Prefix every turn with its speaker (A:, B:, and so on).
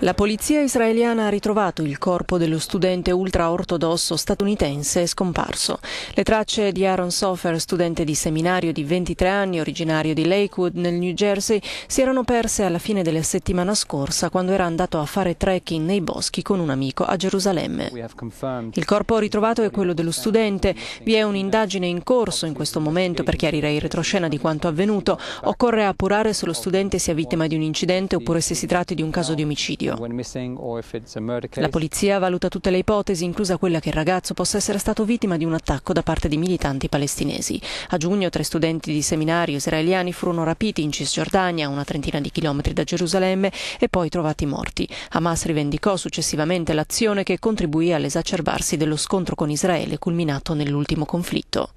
A: La polizia israeliana ha ritrovato il corpo dello studente ultraortodosso statunitense scomparso. Le tracce di Aaron Sofer, studente di seminario di 23 anni, originario di Lakewood nel New Jersey, si erano perse alla fine della settimana scorsa quando era andato a fare trekking nei boschi con un amico a Gerusalemme. Il corpo ritrovato è quello dello studente. Vi è un'indagine in corso in questo momento per chiarire il retroscena di quanto avvenuto. Occorre appurare se lo studente sia vittima di un incidente oppure se si tratti di un caso di omicidio omicidio. La polizia valuta tutte le ipotesi, inclusa quella che il ragazzo possa essere stato vittima di un attacco da parte di militanti palestinesi. A giugno tre studenti di seminario israeliani furono rapiti in Cisgiordania, una trentina di chilometri da Gerusalemme, e poi trovati morti. Hamas rivendicò successivamente l'azione che contribuì all'esacerbarsi dello scontro con Israele culminato nell'ultimo conflitto.